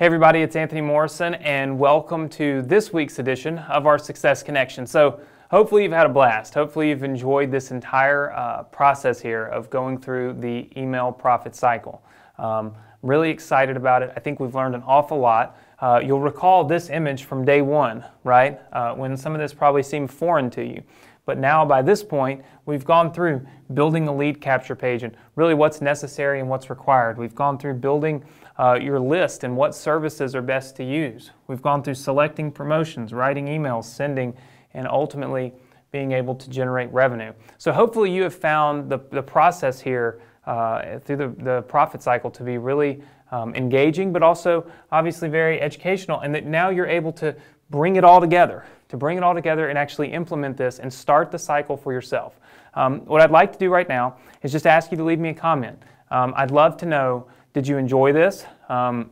Hey everybody, it's Anthony Morrison and welcome to this week's edition of our Success Connection. So Hopefully you've had a blast. Hopefully you've enjoyed this entire uh, process here of going through the email profit cycle. Um, really excited about it. I think we've learned an awful lot. Uh, you'll recall this image from day one, right? Uh, when some of this probably seemed foreign to you. But now by this point, we've gone through building a lead capture page and really what's necessary and what's required. We've gone through building uh, your list and what services are best to use. We've gone through selecting promotions, writing emails, sending and ultimately being able to generate revenue. So hopefully you have found the, the process here uh, through the, the profit cycle to be really um, engaging, but also obviously very educational, and that now you're able to bring it all together, to bring it all together and actually implement this and start the cycle for yourself. Um, what I'd like to do right now is just ask you to leave me a comment. Um, I'd love to know, did you enjoy this? Um,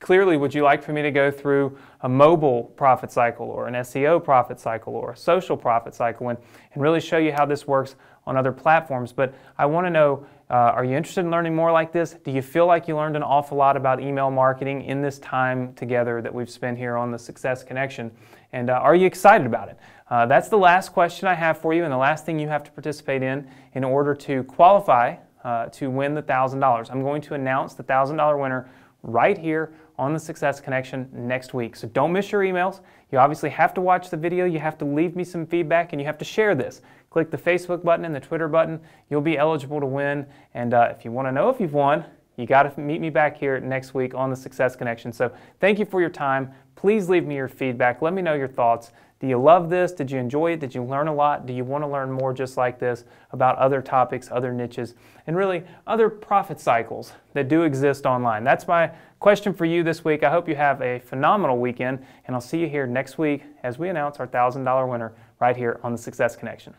clearly, would you like for me to go through a mobile profit cycle or an SEO profit cycle or a social profit cycle and, and really show you how this works on other platforms? But I want to know uh, are you interested in learning more like this? Do you feel like you learned an awful lot about email marketing in this time together that we've spent here on the Success Connection? And uh, are you excited about it? Uh, that's the last question I have for you and the last thing you have to participate in in order to qualify uh, to win the $1,000. I'm going to announce the $1,000 winner right here on the Success Connection next week. So don't miss your emails. You obviously have to watch the video, you have to leave me some feedback, and you have to share this. Click the Facebook button and the Twitter button. You'll be eligible to win. And uh, if you want to know if you've won, you got to meet me back here next week on the Success Connection. So thank you for your time. Please leave me your feedback. Let me know your thoughts. Do you love this? Did you enjoy it? Did you learn a lot? Do you want to learn more just like this about other topics, other niches, and really other profit cycles that do exist online? That's my question for you this week. I hope you have a phenomenal weekend, and I'll see you here next week as we announce our $1,000 winner right here on the Success Connection.